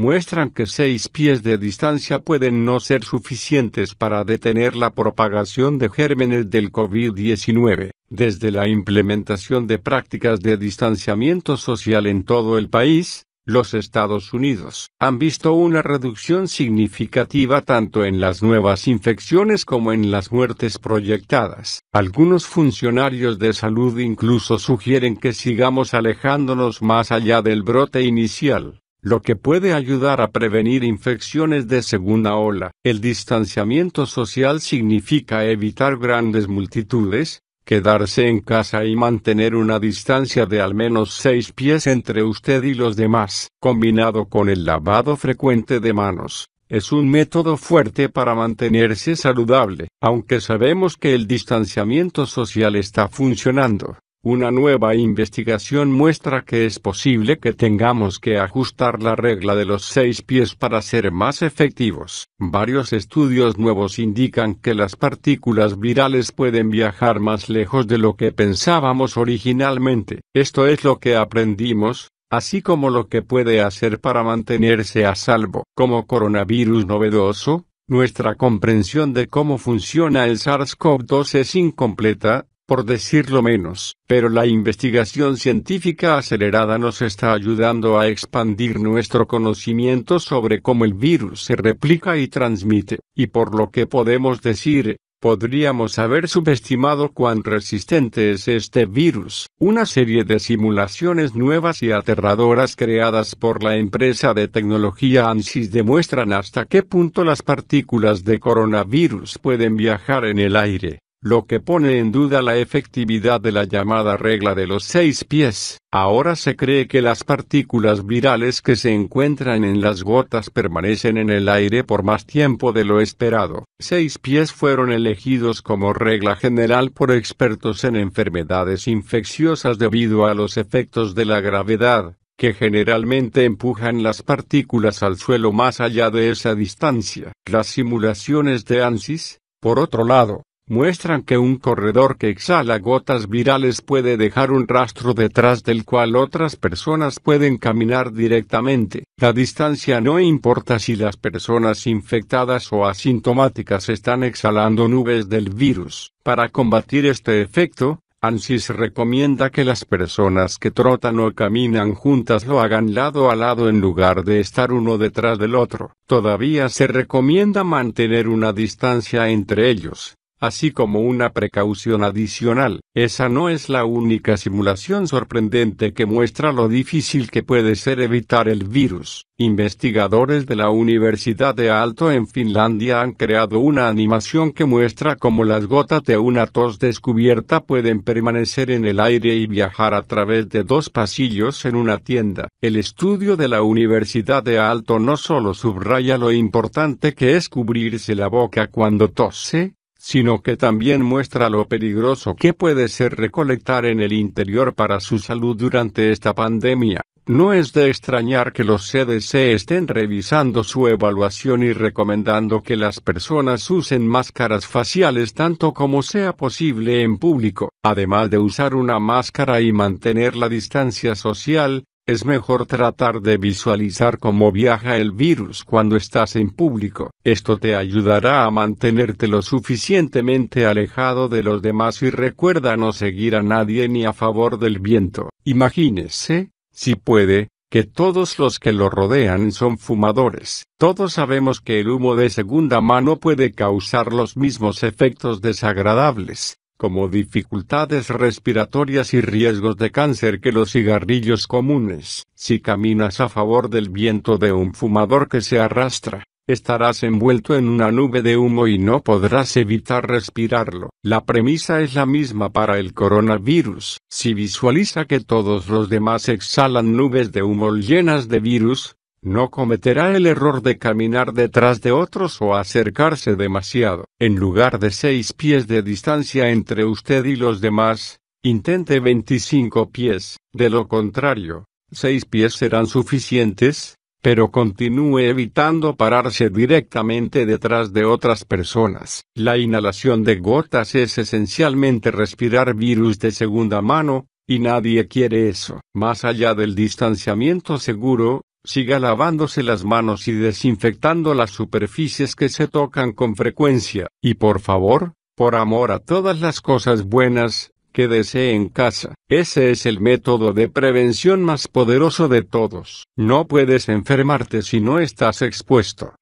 muestran que seis pies de distancia pueden no ser suficientes para detener la propagación de gérmenes del COVID-19. Desde la implementación de prácticas de distanciamiento social en todo el país, los Estados Unidos han visto una reducción significativa tanto en las nuevas infecciones como en las muertes proyectadas. Algunos funcionarios de salud incluso sugieren que sigamos alejándonos más allá del brote inicial lo que puede ayudar a prevenir infecciones de segunda ola. El distanciamiento social significa evitar grandes multitudes, quedarse en casa y mantener una distancia de al menos seis pies entre usted y los demás, combinado con el lavado frecuente de manos. Es un método fuerte para mantenerse saludable, aunque sabemos que el distanciamiento social está funcionando. Una nueva investigación muestra que es posible que tengamos que ajustar la regla de los seis pies para ser más efectivos. Varios estudios nuevos indican que las partículas virales pueden viajar más lejos de lo que pensábamos originalmente. Esto es lo que aprendimos, así como lo que puede hacer para mantenerse a salvo. Como coronavirus novedoso, nuestra comprensión de cómo funciona el SARS-CoV-2 es incompleta, por decirlo menos, pero la investigación científica acelerada nos está ayudando a expandir nuestro conocimiento sobre cómo el virus se replica y transmite, y por lo que podemos decir, podríamos haber subestimado cuán resistente es este virus. Una serie de simulaciones nuevas y aterradoras creadas por la empresa de tecnología ANSYS demuestran hasta qué punto las partículas de coronavirus pueden viajar en el aire lo que pone en duda la efectividad de la llamada regla de los seis pies. Ahora se cree que las partículas virales que se encuentran en las gotas permanecen en el aire por más tiempo de lo esperado. Seis pies fueron elegidos como regla general por expertos en enfermedades infecciosas debido a los efectos de la gravedad que generalmente empujan las partículas al suelo más allá de esa distancia. Las simulaciones de ANSYS, por otro lado, muestran que un corredor que exhala gotas virales puede dejar un rastro detrás del cual otras personas pueden caminar directamente. La distancia no importa si las personas infectadas o asintomáticas están exhalando nubes del virus. Para combatir este efecto, ANSYS recomienda que las personas que trotan o caminan juntas lo hagan lado a lado en lugar de estar uno detrás del otro. Todavía se recomienda mantener una distancia entre ellos así como una precaución adicional. Esa no es la única simulación sorprendente que muestra lo difícil que puede ser evitar el virus. Investigadores de la Universidad de Alto en Finlandia han creado una animación que muestra cómo las gotas de una tos descubierta pueden permanecer en el aire y viajar a través de dos pasillos en una tienda. El estudio de la Universidad de Alto no solo subraya lo importante que es cubrirse la boca cuando tose, sino que también muestra lo peligroso que puede ser recolectar en el interior para su salud durante esta pandemia. No es de extrañar que los CDC estén revisando su evaluación y recomendando que las personas usen máscaras faciales tanto como sea posible en público, además de usar una máscara y mantener la distancia social, es mejor tratar de visualizar cómo viaja el virus cuando estás en público. Esto te ayudará a mantenerte lo suficientemente alejado de los demás y recuerda no seguir a nadie ni a favor del viento. Imagínese, si puede, que todos los que lo rodean son fumadores. Todos sabemos que el humo de segunda mano puede causar los mismos efectos desagradables como dificultades respiratorias y riesgos de cáncer que los cigarrillos comunes. Si caminas a favor del viento de un fumador que se arrastra, estarás envuelto en una nube de humo y no podrás evitar respirarlo. La premisa es la misma para el coronavirus. Si visualiza que todos los demás exhalan nubes de humo llenas de virus, no cometerá el error de caminar detrás de otros o acercarse demasiado. En lugar de seis pies de distancia entre usted y los demás, intente 25 pies. De lo contrario, seis pies serán suficientes, pero continúe evitando pararse directamente detrás de otras personas. La inhalación de gotas es esencialmente respirar virus de segunda mano, y nadie quiere eso. Más allá del distanciamiento seguro, Siga lavándose las manos y desinfectando las superficies que se tocan con frecuencia, y por favor, por amor a todas las cosas buenas, que desee en casa. Ese es el método de prevención más poderoso de todos. No puedes enfermarte si no estás expuesto.